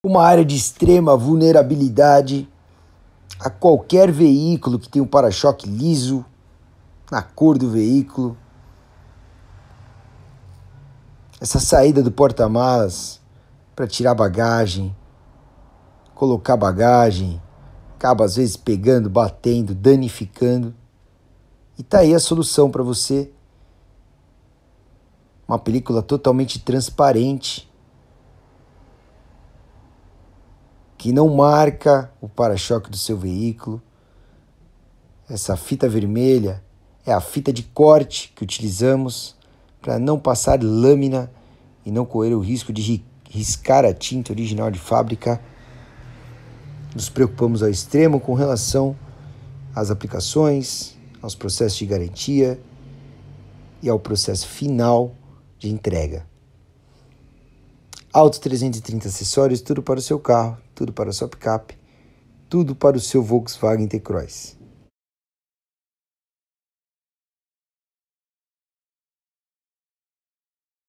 uma área de extrema vulnerabilidade a qualquer veículo que tenha um para-choque liso, na cor do veículo. Essa saída do porta-malas para tirar bagagem, colocar bagagem, acaba às vezes pegando, batendo, danificando. E tá aí a solução para você. Uma película totalmente transparente que não marca o para-choque do seu veículo. Essa fita vermelha é a fita de corte que utilizamos para não passar lâmina e não correr o risco de riscar a tinta original de fábrica. Nos preocupamos ao extremo com relação às aplicações, aos processos de garantia e ao processo final de entrega. Auto 330 acessórios, tudo para o seu carro, tudo para a sua picape, tudo para o seu Volkswagen T-Cross.